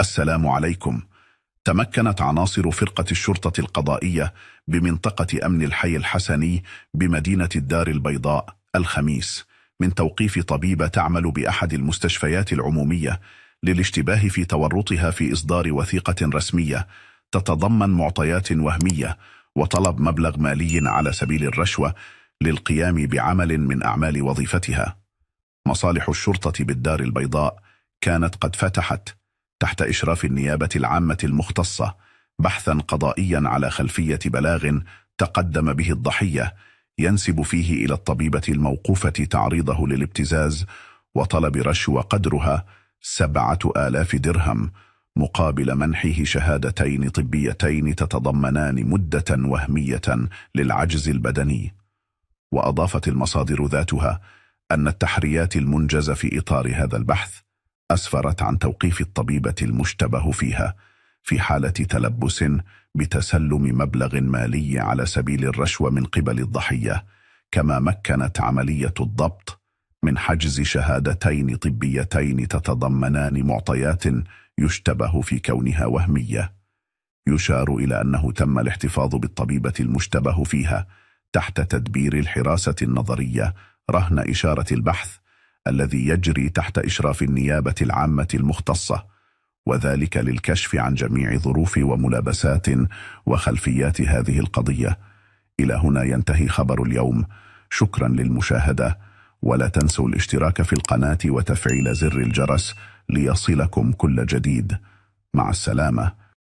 السلام عليكم تمكنت عناصر فرقة الشرطة القضائية بمنطقة أمن الحي الحسني بمدينة الدار البيضاء الخميس من توقيف طبيبة تعمل بأحد المستشفيات العمومية للاشتباه في تورطها في إصدار وثيقة رسمية تتضمن معطيات وهمية وطلب مبلغ مالي على سبيل الرشوة للقيام بعمل من أعمال وظيفتها مصالح الشرطة بالدار البيضاء كانت قد فتحت تحت إشراف النيابة العامة المختصة بحثا قضائيا على خلفية بلاغ تقدم به الضحية ينسب فيه إلى الطبيبة الموقوفة تعريضه للابتزاز وطلب رشوة قدرها سبعة آلاف درهم مقابل منحه شهادتين طبيتين تتضمنان مدة وهمية للعجز البدني وأضافت المصادر ذاتها أن التحريات المنجزة في إطار هذا البحث أسفرت عن توقيف الطبيبة المشتبه فيها في حالة تلبس بتسلم مبلغ مالي على سبيل الرشوة من قبل الضحية كما مكنت عملية الضبط من حجز شهادتين طبيتين تتضمنان معطيات يشتبه في كونها وهمية يشار إلى أنه تم الاحتفاظ بالطبيبة المشتبه فيها تحت تدبير الحراسة النظرية رهن إشارة البحث الذي يجري تحت إشراف النيابة العامة المختصة وذلك للكشف عن جميع ظروف وملابسات وخلفيات هذه القضية إلى هنا ينتهي خبر اليوم شكرا للمشاهدة ولا تنسوا الاشتراك في القناة وتفعيل زر الجرس ليصلكم كل جديد مع السلامة